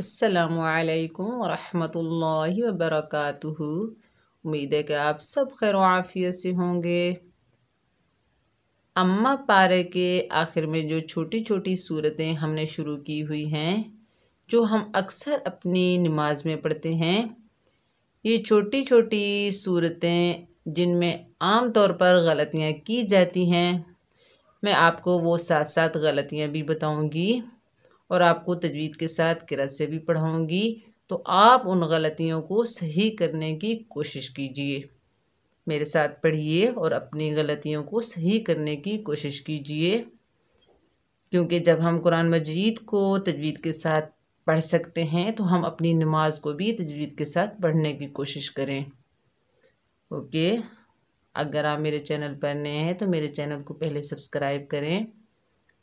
असलकम वरहमल वबरक उम्मीद है कि आप सब खैर से होंगे अम्मा पारे के आखिर में जो छोटी छोटी सूरतें हमने शुरू की हुई हैं जो हम अक्सर अपनी नमाज में पढ़ते हैं ये छोटी छोटी सूरतें जिनमें आम तौर पर गलतियाँ की जाती हैं मैं आपको वो साथ साथ गलतियाँ भी बताऊँगी और आपको तजवीद के साथ किरत से भी पढ़ाऊँगी तो आप उन गलतियों को सही करने की कोशिश कीजिए मेरे साथ पढ़िए और अपनी गलतियों को सही करने की कोशिश कीजिए क्योंकि जब हम कुरान मजीद को तजवीद के साथ पढ़ सकते हैं तो हम अपनी नमाज को भी तजवीद के साथ पढ़ने की कोशिश करें ओके अगर आप मेरे चैनल पर नए हैं तो मेरे चैनल को पहले सब्सक्राइब करें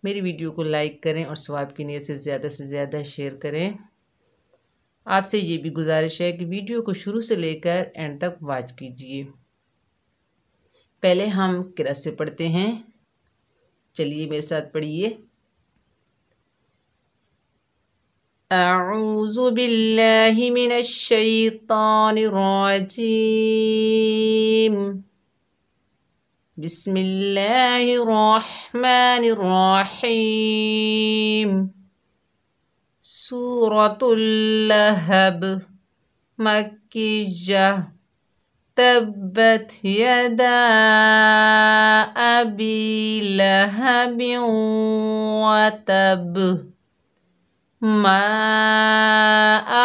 मेरी वीडियो को लाइक करें और स्वाब की नीयत से ज़्यादा से ज़्यादा शेयर करें आपसे ये भी गुजारिश है कि वीडियो को शुरू से लेकर एंड तक वॉच कीजिए पहले हम किरत से पढ़ते हैं चलिए मेरे साथ पढ़िए أعوذ بالله من الشيطان الرجيم بسم الله الرحمن الرحيم سورة اللهب مكية تبت يدا أبي لهب وتب ما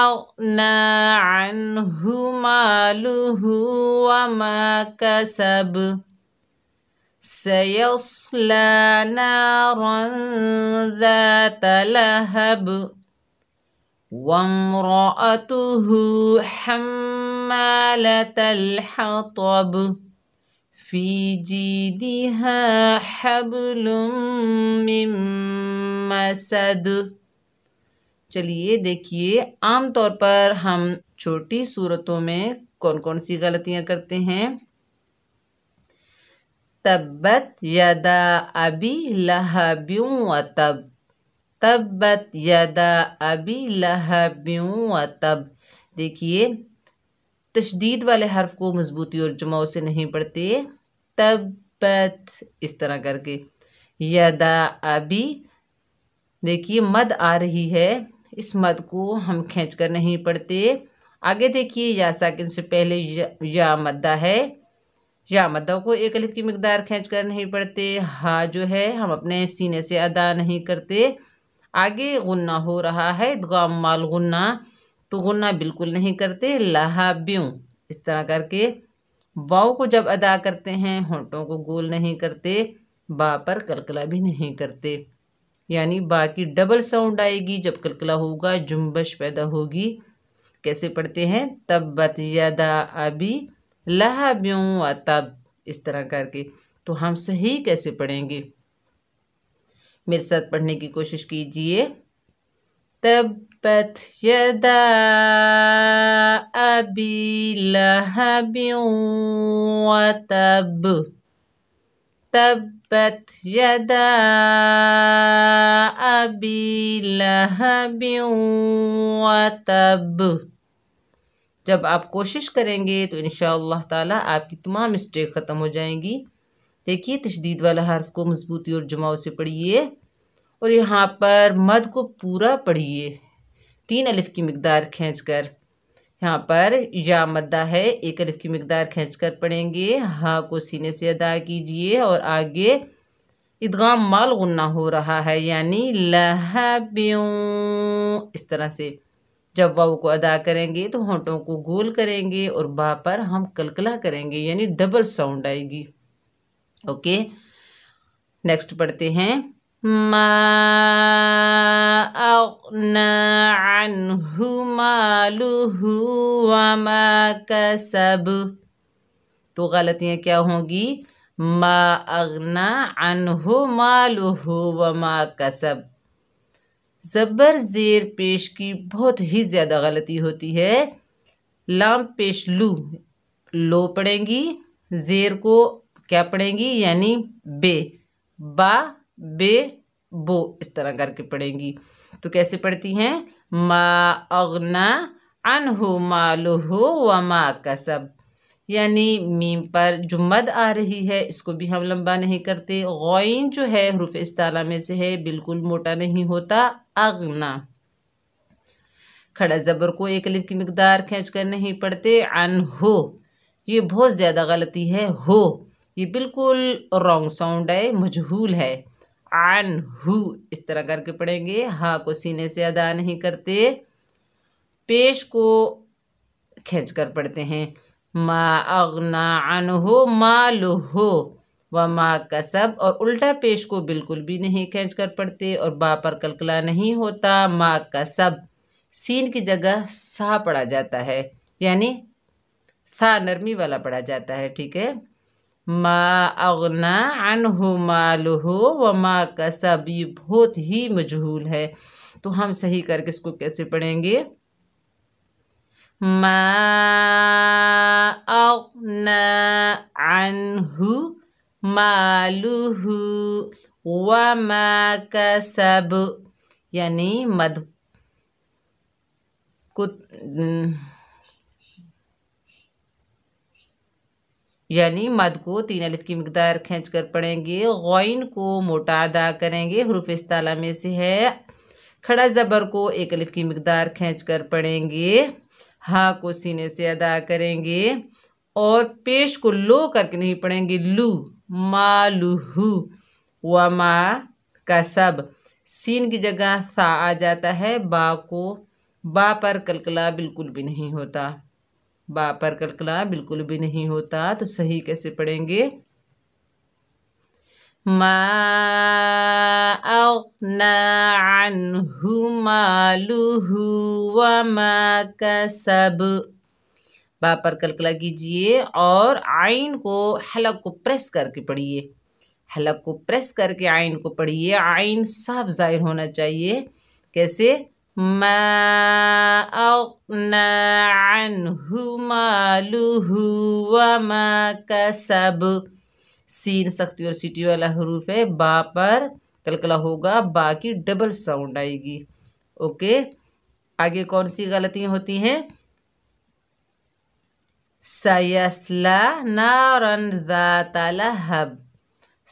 أغنى عنه ماله وما كسب سيصلى نارا ذات لهب وامرأته حمالة الحطب في جيدها حبل من مسد चलिए देखिए आमतौर पर हम छोटी सूरतों में कौन कौन सी गलतियां करते हैं तब्बत यदा अबी लहब्यूं व तब तब्बत यदा अबी लहब्यूं व तब देखिए तशदीद वाले हर्फ को मजबूती और जमाव से नहीं पढ़ते तब्बत इस तरह करके यदा अबी देखिए मद आ रही है इस मद को हम खींच कर नहीं पढ़ते आगे देखिए या साकिन से पहले या, या मद्दा है या मद्दा को एक अलिफ की मकदार खींच कर नहीं पड़ते हा जो है हम अपने सीने से अदा नहीं करते आगे गुन्ना हो रहा है इदगाम माल गुन्ना तो गुन्ना बिल्कुल नहीं करते लहा ब्यूँ इस तरह करके वाव को जब अदा करते हैं होंटों को गोल नहीं करते बा पर कलकला भी नहीं करते यानी बा की डबल साउंड आएगी जब कलकला होगा जुम्बश पैदा होगी कैसे पढ़ते हैं बत यदा अभी लह ब्यों व तब इस तरह करके तो हम सही कैसे पढ़ेंगे मेरे साथ पढ़ने की कोशिश कीजिए तब्बत यदा अबी लहब्यों व तब तब्बत यदा अबी लहब्यों व तब जब आप कोशिश करेंगे तो इन ताला आपकी तमाम मिस्टेक ख़त्म हो जाएंगी देखिए तशदीद वाला हर्फ को मजबूती और जुमाव से पढ़िए और यहाँ पर मद को पूरा पढ़िए तीन अलिफ की मकदार खींच कर यहाँ पर या मद्दा है एक अलिफ की मकदार खींच कर पढ़ेंगे हा को सीने से अदा कीजिए और आगे इदगाम माल गुन्ना हो रहा है यानी लह इस तरह से जब वाव को अदा करेंगे तो होंठों को गोल करेंगे और बा पर हम कलकला करेंगे यानी डबल साउंड आएगी ओके नेक्स्ट पढ़ते हैं मा कसब तो गलतियां क्या होंगी मा अगना अनहु मालुहु व मा कसब ज़बर ज़ेर पेश की बहुत ही ज़्यादा गलती होती है लाम पेश लू लो पड़ेंगी ज़ेर को क्या पड़ेंगी यानी बे बा बे बो इस तरह करके पड़ेंगी तो कैसे पढ़ती हैं मा अगना लो हो व मा कसब यानी मीम पर जो मद आ रही है इसको भी हम लंबा नहीं करते गौन जो है हरूफ इस्ताला में से है बिल्कुल मोटा नहीं होता अगना खड़ा ज़बर को एक लिप की मकदार खींच कर नहीं पढ़ते अन हो ये बहुत ज़्यादा गलती है हो ये बिल्कुल रॉन्ग साउंड है मजहूल है आन हु इस तरह करके पढ़ेंगे हा को सीने से अदा नहीं करते पेश को खींच कर पढ़ते हैं मा अगना अन हो मा लो हो व माँ का सब और उल्टा पेश को बिल्कुल भी नहीं खींच कर पढ़ते और बा पर कलकला नहीं होता माँ का सब सीन की जगह सा पड़ा जाता है यानी सा नरमी वाला पड़ा जाता है ठीक है माँ अगना अनहु मालहु व माँ का सब ये बहुत ही मजहूल है तो हम सही करके इसको कैसे पढ़ेंगे मा अगना अनहू मालू व कसब यानी मद कुत यानी मद को तीन अलिफ की मकदार खींच कर पढ़ेंगे गोइन को मोटा अदा करेंगे हरूफ ताला में से है खड़ा ज़बर को एक अलिफ की मकदार खींच कर पढ़ेंगे हा को सीने से अदा करेंगे और पेश को लो करके नहीं पढ़ेंगे लू मालूहू व मा का सब सीन की जगह सा आ जाता है बा को बा पर कलकला बिल्कुल भी नहीं होता बा पर कलकला बिल्कुल भी नहीं होता तो सही कैसे पढ़ेंगे मा मालूहू व मा का सब बा पर कलकला कीजिए और आइन को हलक को प्रेस करके पढ़िए हलक को प्रेस करके आइन को पढ़िए आइन साफ जाहिर होना चाहिए कैसे सब सीन सख्ती और सीटी वाला हरूफ है बा पर कलकला होगा बा की डबल साउंड आएगी ओके आगे कौन सी गलतियाँ होती हैं سيصلى نارا ذات لهب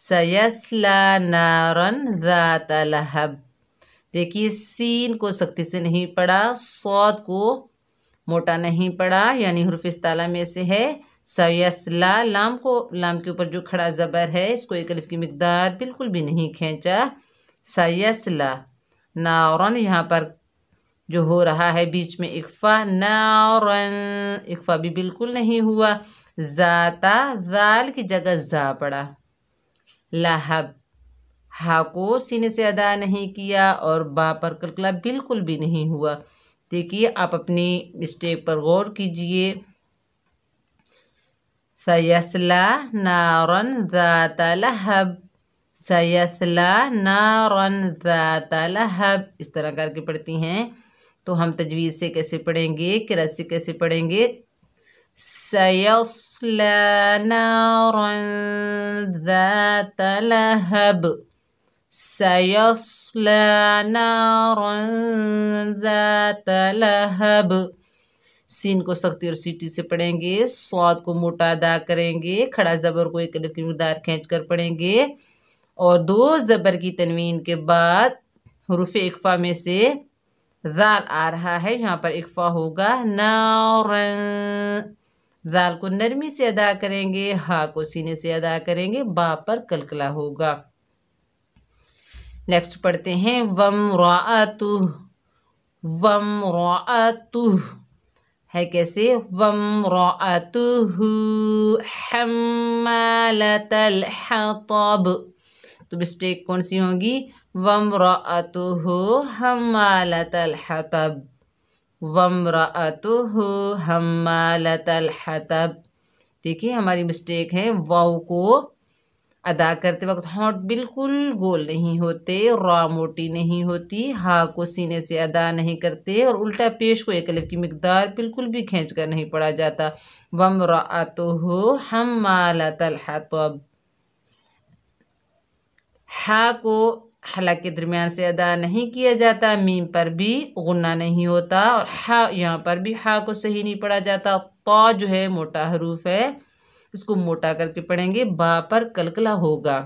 सयसला नारन ज़ात लहब देखिए सीन को सख्ती से नहीं पड़ा सौद को मोटा नहीं पड़ा यानी हरफ ताला में से है सयसला लाम को लाम के ऊपर जो खड़ा ज़बर है इसको एक अलिफ की मकदार बिल्कुल भी नहीं खींचा सयसला नारन यहाँ पर जो हो रहा है बीच में इकफ़ा नारन इकफ़ा भी बिल्कुल नहीं हुआ ज़ाता ज़ाल की जगह ज़ा पड़ा लाहब हा को सीने से अदा नहीं किया और बा पर कलकला बिल्कुल भी नहीं हुआ देखिए आप अपनी मिस्टेक पर गौर कीजिए सयसला नारन ज़ाता लहब सयसला नारन ज़ाता लहब इस तरह करके पढ़ती हैं तो हम तजवीज़ से कैसे पढ़ेंगे किरत से कैसे पढ़ेंगे सयसलहब सयसलहब सीन को सख्ती और सीटी से पढ़ेंगे स्वाद को मोटा अदा करेंगे खड़ा ज़बर को एक की खींच कर पढ़ेंगे और दो ज़बर की तनवीन के बाद हरूफ इकफा में से दाल आ रहा है यहाँ पर फा होगा नौरन दाल को नरमी से अदा करेंगे हा को सीने से अदा करेंगे बा पर कलकला होगा नेक्स्ट पढ़ते हैं वम रातु वम रातु है कैसे वम रातु हम हतब तो मिस्टेक कौन सी होगी वम रतु हतब वम रतु हमालतलब देखिए हमारी मिस्टेक है वाव को अदा करते वक्त हॉट बिल्कुल गोल नहीं होते रॉ मोटी नहीं होती हा को सीने से अदा नहीं करते और उल्टा पेश को एकलफ की मकदार बिल्कुल भी खींच कर नहीं पड़ा जाता वम रतो हो हम माला हतब हा को हला के दरमियान से अदा नहीं किया जाता मीम पर भी गुना नहीं होता और हा यहाँ पर भी हा को सही नहीं पढ़ा जाता तो जो है मोटा हरूफ है इसको मोटा करके पढ़ेंगे बा पर कलकला होगा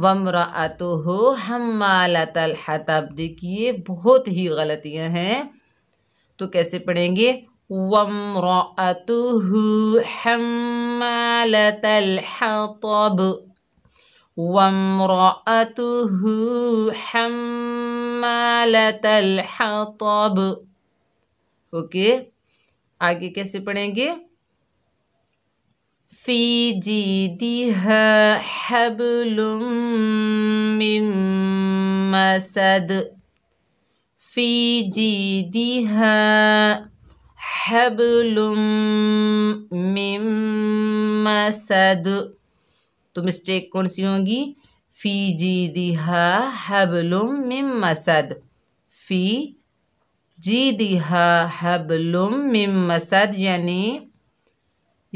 वमरा तो हो हम हताब देखिए बहुत ही गलतियाँ हैं तो कैसे पढ़ेंगे वमरा तो हम तल हब وامرأته حمالة الحطب اوكي آگے کیسے پڑھیں في جيدها حبل من مسد في جيدها حبل من مسد तो मिस्टेक कौन सी होगी फ़ी जी दिहा हबलुम मिम मसद फ़ी जी दिहा हबलुम मिम मसद यानी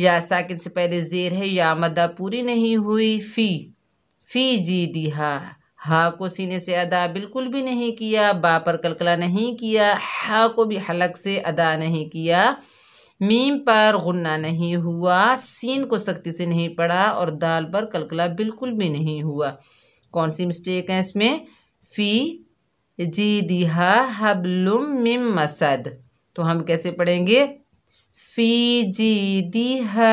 या साकिन से पहले जेर है या मदा पूरी नहीं हुई फ़ी फ़ी जी दिहा हा को सीने से अदा बिल्कुल भी नहीं किया बा पर कलकला नहीं किया हा को भी हलक से अदा नहीं किया मीम पर गुन्ना नहीं हुआ सीन को सख्ती से नहीं पड़ा और दाल पर कलकला बिल्कुल भी नहीं हुआ कौन सी मिस्टेक है इसमें फ़ी जी दिहा हबलुम मिम मसद तो हम कैसे पढ़ेंगे फ़ी जी दिहा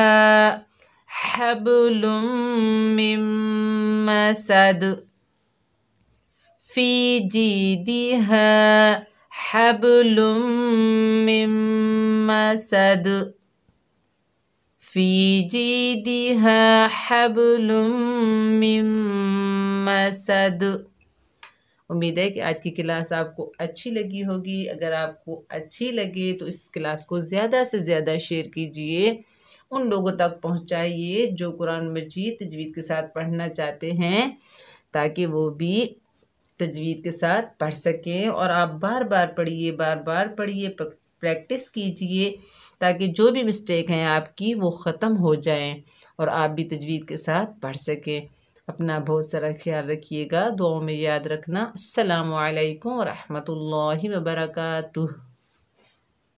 हबलुम मिम मसद फ़ी जी दिहा हबलुम मसद फी जी दिह हबलुम मसद उम्मीद है कि आज की क्लास आपको अच्छी लगी होगी अगर आपको अच्छी लगे तो इस क्लास को ज़्यादा से ज़्यादा शेयर कीजिए उन लोगों तक पहुँचाइए जो कुरान मजीद तजवीद के साथ पढ़ना चाहते हैं ताकि वो भी तजवीद के साथ पढ़ सकें और आप बार बार पढ़िए बार बार पढ़िए प्रैक्टिस कीजिए ताकि जो भी मिस्टेक हैं आपकी वो ख़त्म हो जाएं और आप भी तजवीद के साथ पढ़ सकें अपना बहुत सारा ख्याल रखिएगा दुआओं में याद रखना असलकम वरहमल वर्का